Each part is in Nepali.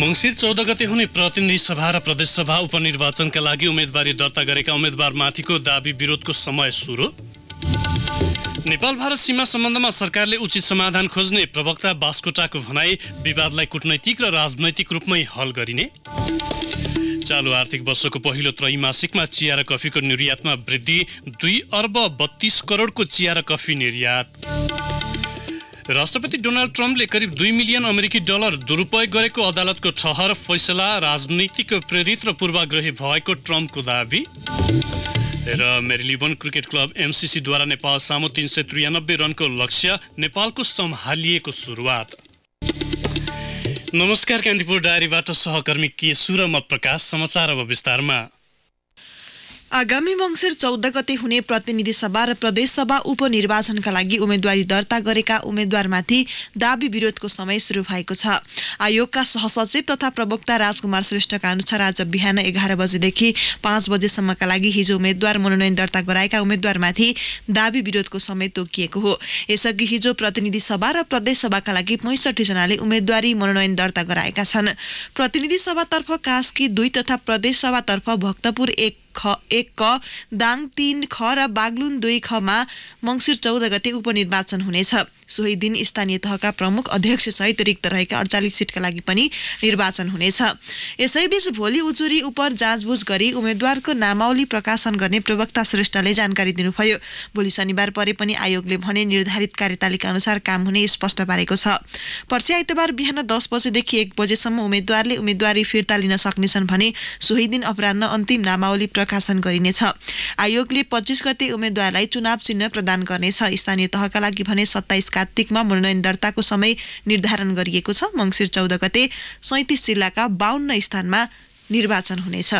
मङ्सिर चौध गते हुने प्रतिनिधि सभा र प्रदेशसभा उपनिर्वाचनका लागि उम्मेदवारी दर्ता गरेका उम्मेद्वारमाथिको दावी विरोधको समय सुरु नेपाल भारत सीमा सम्बन्धमा सरकारले उचित समाधान खोज्ने प्रवक्ता बास्कोटाको भनाई विवादलाई कुटनैतिक र राजनैतिक रूपमै हल गरिने चालु आर्थिक वर्षको पहिलो त्रैमासिकमा चिया र कफीको निर्यातमा वृद्धि दुई अर्ब बत्तीस करोडको चिया र कफी निर्यात राष्ट्रपति डोनाल्ड ट्रम्पले करिब दुई मिलियन अमेरिकी डलर दुरुपयोग गरेको अदालतको ठहर फैसला राजनीतिको प्रेरित र पूर्वाग्रही भएको ट्रम्पको दावी र मेरिलिबन क्रिकेट क्लब एमसिसीद्वारा नेपाल सामु तिन सय त्रियानब्बे रनको लक्ष्य नेपालको सम्हालिएको सुरुवात नमस्कार कान्तिपुर डायरीबाट सहकर्मी के सुरमा प्रकाश समाचार अब विस्तारमा आगामी मङ्सिर चौध गते हुने प्रतिनिधि सभा र प्रदेशसभा उपनिर्वाचनका लागि उम्मेद्वारी दर्ता गरेका उम्मेद्वारमाथि दावी विरोधको समय सुरु भएको छ आयोगका सहसचिव तथा प्रवक्ता राजकुमार श्रेष्ठका अनुसार आज बिहान एघार बजेदेखि पाँच बजेसम्मका लागि हिजो उम्मेद्वार मनोनयन दर्ता गराएका उम्मेद्वारमाथि दावी विरोधको समय तोकिएको हो यसअघि हिजो प्रतिनिधि सभा र प्रदेशसभाका लागि जनाले उम्मेद्वारी मनोनयन दर्ता गराएका छन् प्रतिनिधि सभातर्फ कास्की दुई तथा प्रदेशसभातर्फ भक्तपुर एक ख एक क दाङ तिन ख र बागलुन दुई खमा मङ्सिर चौध गते उपनिर्वाचन हुनेछ सोही दिन स्थानीय तहका प्रमुख अध्यक्ष सहित रिक्त रहेका अडचालिस सिटका लागि पनि निर्वाचन हुनेछ यसैबीच भोलि उजुरी उप जाँचबुझ गरी उम्मेद्वारको नामावली प्रकाशन गर्ने प्रवक्ता श्रेष्ठले जानकारी दिनुभयो भोलि शनिबार परे पनि आयोगले भने निर्धारित कार्यतालिका अनुसार काम हुने स्पष्ट पारेको छ पर्सि आइतबार बिहान दस बजेदेखि एक बजेसम्म उम्मेद्वारले उम्मेद्वारी फिर्ता लिन सक्नेछन् भने सोही दिन अपरान्न अन्तिम नामावली प्रकाशन गरिनेछ आयोगले पच्चिस गते उम्मेद्वारलाई चुनाव चिन्ह प्रदान गर्नेछ स्थानीय तहका लागि भने सत्ताइसका कात्तिकमा मनोनयन दर्ताको समय निर्धारण गरिएको छ मङ्सिर चौध गते सैतिस जिल्लाका बाहन्न स्थानमा निर्वाचन हुनेछ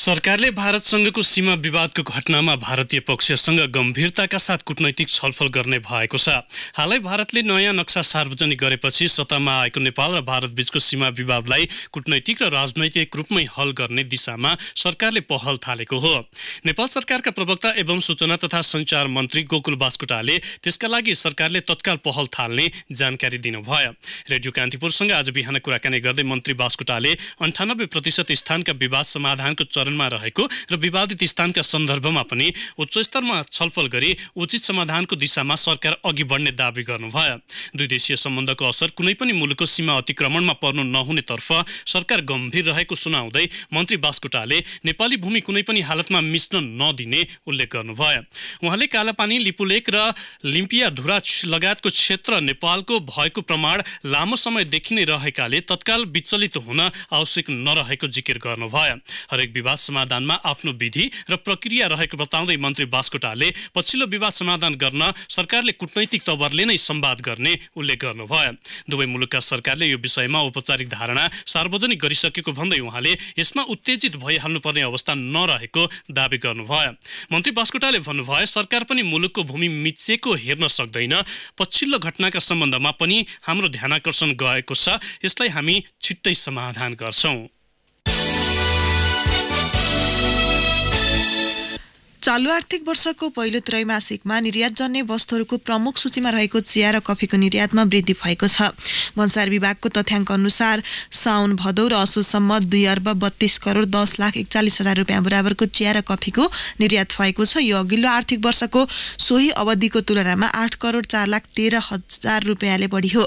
सरकारले भारतसँगको सीमा विवादको घटनामा भारतीय पक्षसँग गम्भीरताका साथ कुटनैतिक छलफल गर्ने भएको छ हालै भारतले नयाँ नक्सा सार्वजनिक गरेपछि सत्तामा आएको नेपाल र भारतबीचको सीमा विवादलाई कुटनैतिक र राजनैतिक रूपमै हल गर्ने दिशामा सरकारले पहल थालेको हो नेपाल सरकारका प्रवक्ता एवं सूचना तथा सञ्चार मन्त्री गोकुल बास्कुटाले त्यसका लागि सरकारले तत्काल पहल थाल्ने जानकारी दिनुभयो रेडियो कान्तिपुरसँग आज बिहान कुराकानी गर्दै मन्त्री बास्कुटाले अन्ठानब्बे प्रतिशत स्थानका विवाद समाधानको चरण नियन्त्रणमा रहेको र विवादित स्थानका सन्दर्भमा पनि उच्च स्तरमा छलफल गरी उचित समाधानको दिशामा सरकार अघि बढ्ने दावी गर्नुभयो दुई देशीय सम्बन्धको असर कुनै पनि मुलुकको सीमा अतिक्रमणमा पर्नु नहुनेतर्फ सरकार गम्भीर रहेको सुनाउँदै मन्त्री बास्कुटाले नेपाली भूमि कुनै पनि हालतमा मिस्न नदिने उल्लेख गर्नुभयो उहाँले कालापानी लिपुलेक र लिम्पिया धुरा लगायतको क्षेत्र नेपालको भएको प्रमाण लामो समयदेखि नै रहेकाले तत्काल विचलित हुन आवश्यक नरहेको जिकिर गर्नुभयो हरेक विवाद समाधानमा आफ्नो विधि र प्रक्रिया रहेको बताउँदै मन्त्री बास्कोटाले पछिल्लो विवाद समाधान गर्न सरकारले कुटनैतिक तवरले नै सम्वाद गर्ने उल्लेख गर्नुभयो दुवै मुलुकका सरकारले यो विषयमा औपचारिक धारणा सार्वजनिक गरिसकेको भन्दै उहाँले यसमा उत्तेजित भइहाल्नुपर्ने अवस्था नरहेको दावी गर्नुभयो मन्त्री बास्कोटाले भन्नुभयो सरकार पनि मुलुकको भूमि मिचेको हेर्न सक्दैन पछिल्लो घटनाका सम्बन्धमा पनि हाम्रो ध्यानकर्षण गएको छ यसलाई हामी छिट्टै समाधान गर्छौँ चालु आर्थिक वर्षको पहिलो त्रैमासिकमा निर्यात निर्यातजन्य वस्तुहरूको प्रमुख सूचीमा रहेको चिया र कफीको निर्यातमा वृद्धि भएको छ भन्सार विभागको तथ्याङ्क अनुसार साउन भदौ र असोजसम्म दुई अर्ब बत्तीस करोड दस लाख एकचालिस हजार रुपियाँ बराबरको चिया र कफीको निर्यात भएको छ यो अघिल्लो आर्थिक वर्षको सोही अवधिको तुलनामा आठ करोड चार लाख तेह्र हजार रुपियाँले बढी हो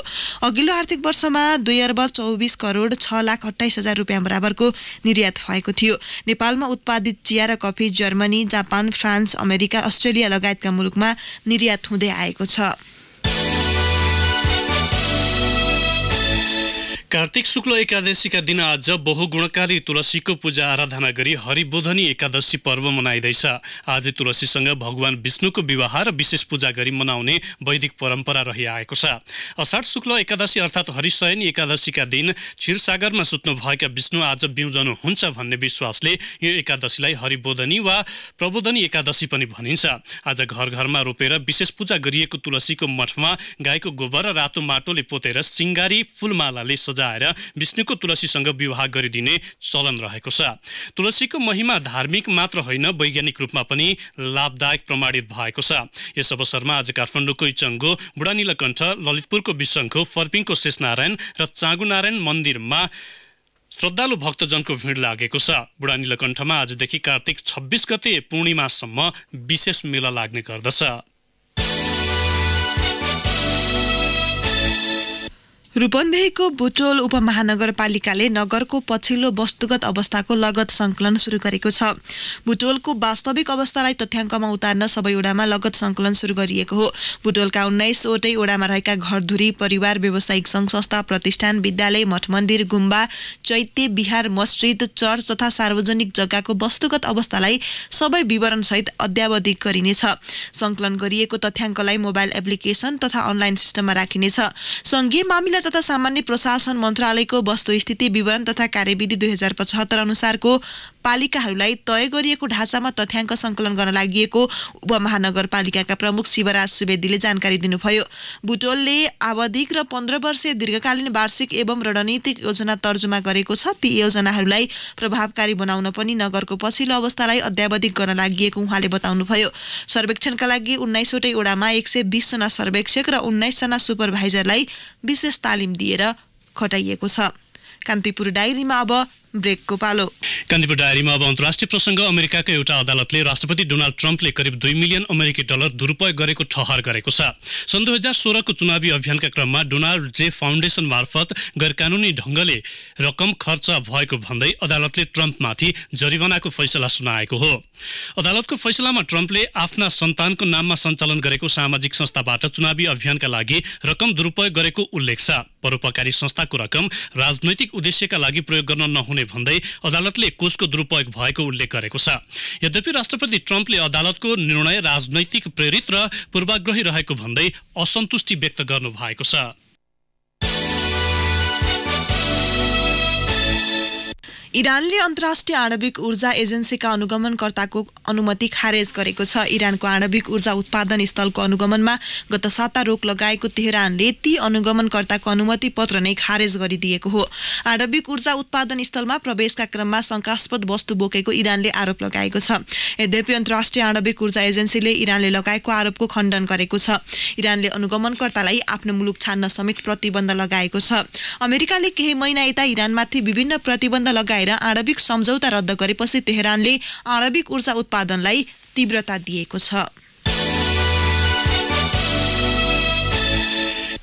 अघिल्लो आर्थिक वर्षमा दुई अर्ब चौबिस करोड छ लाख अठाइस हजार रुपियाँ बराबरको निर्यात भएको थियो नेपालमा उत्पादित चिया र coffee Germany Japan Japan France America Australia लगायतका मुलुकमा निर्यात हुँदै आएको छ कार्तिक शुक्ल एकादशीका दिन आज बहुगुणकारी तुलसीको पूजा आराधना गरी हरिबोधनी एकादशी पर्व मनाइँदैछ आज तुलसीसँग भगवान विष्णुको विवाह र विशेष पूजा गरी मनाउने वैदिक परम्परा रहिआएको छ असाढ शुक्ल एकादशी अर्थात् हरिशयन एकादशीका दिन क्षीरसागरमा सुत्नुभएका विष्णु आज बिउजनु हुन्छ भन्ने विश्वासले यो एकादशीलाई हरिबोधनी वा प्रबोधनी एकादशी पनि भनिन्छ आज घर घरमा रोपेर विशेष पूजा गरिएको तुलसीको मठमा गाईको गोबर र रातो माटोले पोतेर सिङ्गारी फुलमालाले सजा सजाएर विष्णुको तुलसीसँग विवाह गरिदिने चलन रहेको छ तुलसीको महिमा धार्मिक मात्र होइन वैज्ञानिक रूपमा पनि लाभदायक प्रमाणित भएको छ यस अवसरमा आज काठमाडौँको इचङ्गो बुढानीलकण्ठ ललितपुरको विशङ्खो फर्पिङको शेषनारायण र चाँगुनारायण मन्दिरमा श्रद्धालु भक्तजनको भिड लागेको छ बुढानीलकण्ठमा आजदेखि कार्तिक छब्बिस गते पूर्णिमासम्म विशेष मेला लाग्ने गर्दछ रूपन्देहीको बुटोल उपमहानगरपालिकाले नगरको पछिल्लो वस्तुगत अवस्थाको लगत सङ्कलन सुरु गरेको छ बुटोलको वास्तविक अवस्थालाई तथ्याङ्कमा उतार्न सबै ओडामा लगत सङ्कलन सुरु गरिएको हो बुटोलका उन्नाइसवटै ओडामा रहेका घरधुरी परिवार व्यावसायिक सङ्घ संस्था प्रतिष्ठान विद्यालय मठ मन्दिर गुम्बा चैत्य बिहार मस्जिद चर्च तथा सार्वजनिक जग्गाको वस्तुगत अवस्थालाई सबै विवरणसहित अध्यावधि गरिनेछ सङ्कलन गरिएको तथ्याङ्कलाई मोबाइल एप्लिकेसन तथा अनलाइन सिस्टममा राखिनेछ सङ्घीय मामिला तथा सामान्य प्रशासन मन्त्रालयको वस्तुस्थिति विवरण तथा कार्यविधि दुई हजार पचहत्तर अनुसारको पालिकाहरूलाई तय गरिएको ढाँचामा तथ्याङ्क सङ्कलन गर्न लागि उपमहानगरपालिकाका प्रमुख शिवराज सुवेदीले जानकारी दिनुभयो बुटोलले आवधिक र पन्ध्र वर्षीय दीर्घकालीन वार्षिक एवं रणनीतिक योजना तर्जुमा गरेको छ ती योजनाहरूलाई प्रभावकारी बनाउन पनि नगरको पछिल्लो अवस्थालाई अध्यावधिक गर्न लागि उहाँले बताउनुभयो सर्वेक्षणका लागि उन्नाइसवटै वडामा एक सय बिसजना सर्वेक्षक र उन्नाइसजना सुपरभाइजरलाई विशेषता तालिम दिएर खटाइएको छ कान्तिपुर डायरीमा अब ब्रेकको पालो कान्तिपुर डायरीमा अब अन्तर्राष्ट्रिय प्रसङ्ग अमेरिकाको एउटा अदालतले राष्ट्रपति डोनाल्ड ट्रम्पले करिब दुई मिलियन अमेरिकी डलर दुरुपयोग गरेको ठहर गरेको छ सन् दुई हजार सोह्रको चुनावी अभियानका क्रममा डोनाल्ड जे फाउन्डेसन मार्फत गैर कानुनी ढङ्गले रकम खर्च भएको भन्दै अदालतले ट्रम्पमाथि जरिवानाको फैसला सुनाएको हो अदालतको फैसलामा ट्रम्पले आफ्ना सन्तानको नाममा सञ्चालन गरेको सामाजिक संस्थाबाट चुनावी अभियानका लागि रकम दुरुपयोग गरेको उल्लेख छ परोपकारी संस्थाको रकम राजनैतिक उद्देश्यका लागि प्रयोग गर्न नहुने गर्ने भन्दै अदालतले कोषको दुरूपयोग भएको उल्लेख गरेको छ यद्यपि राष्ट्रपति ट्रम्पले अदालतको निर्णय राजनैतिक प्रेरित र पूर्वाग्रही रहेको भन्दै असन्तुष्टि व्यक्त गर्नु भएको छ इरानले अन्तर्राष्ट्रिय आणविक ऊर्जा एजेन्सीका अनुगमनकर्ताको अनुमति खारेज गरेको छ इरानको आणविक ऊर्जा उत्पादन स्थलको अनुगमनमा गत साता रोक लगाएको तेहरानले ती अनुगमनकर्ताको अनुमति पत्र नै खारेज गरिदिएको हो आणविक ऊर्जा उत्पादन स्थलमा प्रवेशका क्रममा शङ्कास्पद वस्तु बोकेको इरानले आरोप लगाएको छ यद्यपि अन्तर्राष्ट्रिय आणविक ऊर्जा एजेन्सीले इरानले लगाएको आरोपको खण्डन गरेको छ इरानले अनुगमनकर्तालाई आफ्नो मुलुक छान्न समेत प्रतिबन्ध लगाएको छ अमेरिकाले केही महिना यता इरानमाथि विभिन्न प्रतिबन्ध लगाए मिलाएर आणविक सम्झौता रद्द गरेपछि तेहरानले आणविक ऊर्जा उत्पादनलाई तीव्रता दिएको छ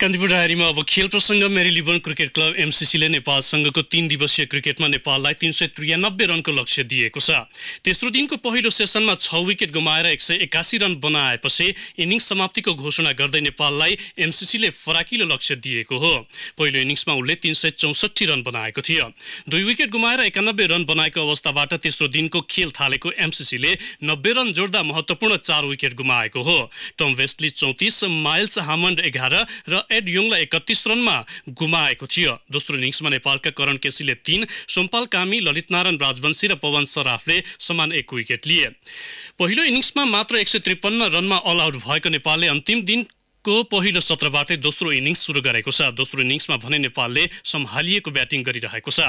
कान्तिपुर डायरीमा अब खेल प्रसङ्ग मेरी लिबन क्रिकेट क्लब एमसिसीले नेपालसँगको तीन दिवसीय क्रिकेटमा नेपाललाई तिन सय त्रियानब्बे रनको लक्ष्य दिएको छ तेस्रो दिनको पहिलो सेसनमा छ विकेट गुमाएर एक सय एकासी रन बनाएपछि इनिङ्स समाप्तिको घोषणा गर्दै नेपाललाई एमसिसीले फराकिलो लक्ष्य दिएको हो पहिलो इनिङ्समा उसले तिन सय चौसठी रन बनाएको थियो दुई विकेट गुमाएर एकानब्बे रन बनाएको अवस्थाबाट तेस्रो दिनको खेल थालेको एमसिसीले नब्बे रन जोड्दा महत्त्वपूर्ण चार विकेट गुमाएको हो टम वेस्टली चौतिस माइल्स हामन्ड एघार र एड युङलाई एकतिस रनमा गुमाएको थियो दोस्रो इनिङ्समा नेपालका करण केसीले तीन सोमपाल कामी ललितनारायण राजवंशी र पवन सराफले समान एक विकेट लिए पहिलो इनिङ्समा मात्र एक सय त्रिपन्न रनमा अल आउट भएको नेपालले अन्तिम दिन को पहिलो सत्रबाटै दोस्रो इनिङ्स सुरु गरेको छ दोस्रो इनिङ्समा भने नेपालले सम्हालिएको ब्याटिङ गरिरहेको छ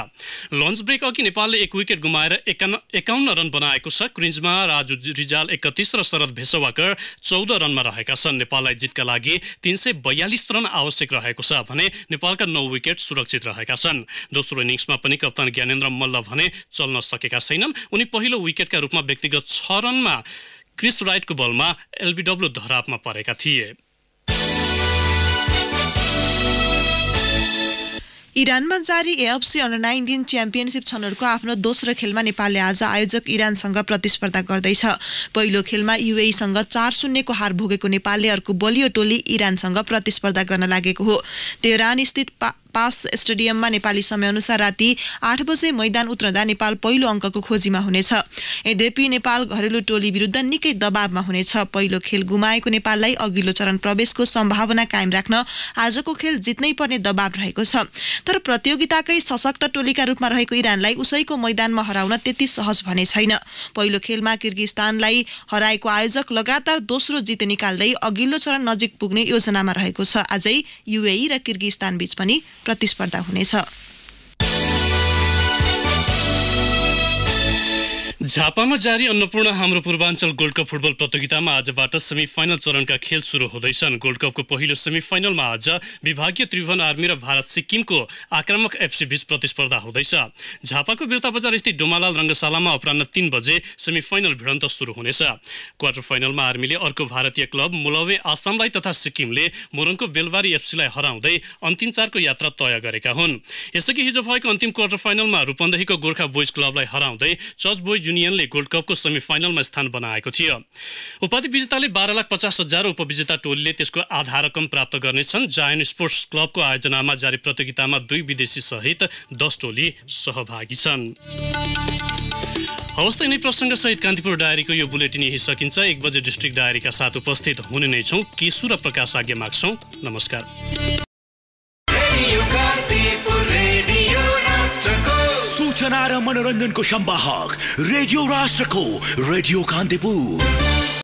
लन्च ब्रेक अघि नेपालले एक विकेट गुमाएर एकाउन्न रन बनाएको छ क्रिन्जमा राजु रिजाल एकतिस र शरद भेसवाकर चौध रनमा रहेका छन् नेपाललाई जितका लागि तिन सय बयालिस रन आवश्यक रहेको छ भने नेपालका नौ विकेट सुरक्षित रहेका छन् दोस्रो इनिङ्समा पनि कप्तान ज्ञानेन्द्र मल्ल भने चल्न सकेका छैनन् उनी पहिलो विकेटका रूपमा व्यक्तिगत छ रनमा क्रिस राइटको बलमा एलबिडब्ल्यू धरापमा परेका थिए इरानमा जारी एएफसी अन्डर नाइन्टिन च्याम्पियनसिप छनौटको आफ्नो दोस्रो खेलमा नेपालले आज आयोजक इरानसँग प्रतिस्पर्धा गर्दैछ पहिलो खेलमा युएईसँग चार शून्यको हार भोगेको नेपालले अर्को बलियो टोली इरानसँग प्रतिस्पर्धा गर्न लागेको हो तेहरान स्थित पास स्टेडियममा नेपाली समयअनुसार राति आठ बजे मैदान उत्रँदा नेपाल पहिलो अङ्कको खोजीमा हुनेछ यद्यपि नेपाल घरेलु टोली विरुद्ध निकै दबावमा हुनेछ पहिलो खेल गुमाएको नेपाललाई अघिल्लो चरण प्रवेशको सम्भावना कायम राख्न आजको खेल जित्नै पर्ने दबाव रहेको छ तर प्रतियोगिताकै सशक्त टोलीका रूपमा रहेको इरानलाई उसैको मैदानमा हराउन त्यति सहज भने छैन पहिलो खेलमा किर्गिस्तानलाई हराएको आयोजक लगातार दोस्रो जित निकाल्दै अघिल्लो चरण नजिक पुग्ने योजनामा रहेको छ आजै युएई र किर्गिस्तान बीच पनि प्रतिस्पर्धा हुनेछ झापामा जारी अन्नपूर्ण हाम्रो पूर्वाञ्चल गोल्ड कप फुटबल प्रतियोगितामा आजबाट सेमी फाइनल चरणका खेल सुरु हुँदैछन् गोल्ड कपको पहिलो सेमी फाइनलमा आज विभागीय त्रिभुवन आर्मी र भारत सिक्किमको आक्रामक एफसी बीच प्रतिस्पर्धा हुँदैछ झापाको बिरता बजार स्थित डोमालाल रङ्गशालामा अपरान्न तीन बजे सेमी फाइनल भिडन्त सुरु हुनेछ क्वार्टर फाइनलमा आर्मीले अर्को भारतीय क्लब मुलवे आसामलाई तथा सिक्किमले मोरङको बेलबारी एफसीलाई हराउँदै अन्तिम चारको यात्रा तय गरेका हुन् यसअघि हिजो भएको अन्तिम क्वार्टर फाइनलमा रूपन्देहीको गोर्खा बोइज क्लबलाई हराउँदै चर्च बोइज युनियनले गोल्ड कपको सेमी फाइनलमा स्थान बनाएको थियो उपाधि विजेताले बाह्र लाख पचास हजार उपविजेता टोलीले त्यसको आधार रकम प्राप्त गर्नेछन् जायन स्पोर्ट्स क्लबको आयोजनामा जारी प्रतियोगितामा दुई विदेशी सहित दस टोली सहभागी छन् हवस् त यिनै प्रसङ्गसहित कान्तिपुर डायरीको यो बुलेटिन यही सकिन्छ एक बजे डिस्ट्रिक्ट डायरीका साथ उपस्थित हुने नै छौँ केशु र प्रकाश आज्ञा माग्छौँ नमस्कार सुना रहा मनोरंजन को संभाग रेडियो राष्ट्र को रेडियो कांतिपुर